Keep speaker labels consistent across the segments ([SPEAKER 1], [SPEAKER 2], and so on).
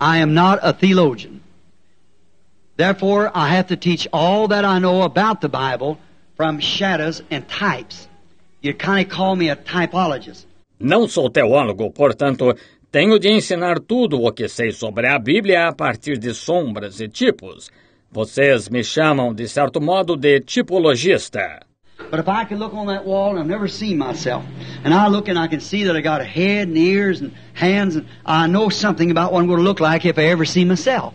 [SPEAKER 1] I am not a theologian. Therefore, I have to teach all that I know about the Bible from shadows and types. You kind of call me a typologist.
[SPEAKER 2] Não sou teólogo, portanto, tenho de ensinar tudo o que sei sobre a Bíblia a partir de sombras e tipos. Vocês me chamam, de certo modo, de tipologista.
[SPEAKER 1] But if I look on that wall and I've never seen myself, and I look and I can see that I got a head and ears and hands, and I know something about what I'm going to look like if I ever see myself.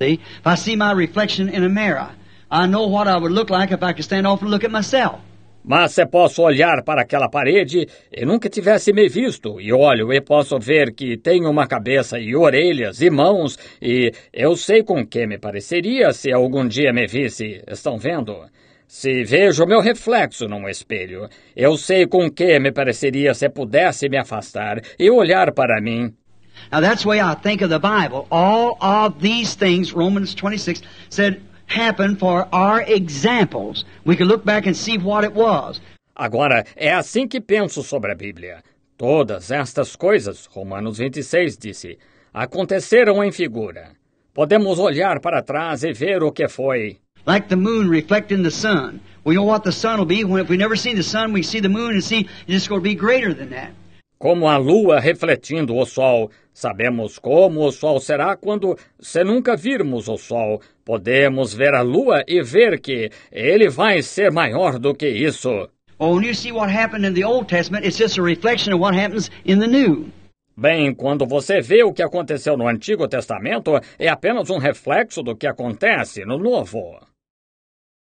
[SPEAKER 1] See? If I see my reflection in a mirror, I know what I would look like if I could stand off and look at myself.
[SPEAKER 2] Mas se posso olhar para aquela parede e nunca tivesse me visto, e olho e posso ver que tenho uma cabeça e orelhas e mãos, e eu sei com que me pareceria se algum dia me visse, estão vendo? Se vejo meu reflexo num espelho, eu sei com que me pareceria se pudesse me afastar e olhar para mim. Now that's the way I
[SPEAKER 1] think of the Bible. All of these things, Romans 26 said, happen for
[SPEAKER 2] our examples. We can look back and see what it was. Agora, é assim que penso sobre a Bíblia. Todas estas coisas, Romanos 26 disse, aconteceram em figura. Podemos olhar para trás e ver o que foi,
[SPEAKER 1] like the moon reflecting the sun. We know what the sun will be. When, if we never see the sun, we see the moon and see it's going to be greater than that.
[SPEAKER 2] Como a lua refletindo o sol, sabemos como o sol será quando, se nunca virmos o sol, podemos ver a lua e ver que ele vai ser maior do que isso. Bem, quando você vê o que aconteceu no Antigo Testamento, é apenas um reflexo do que acontece no Novo.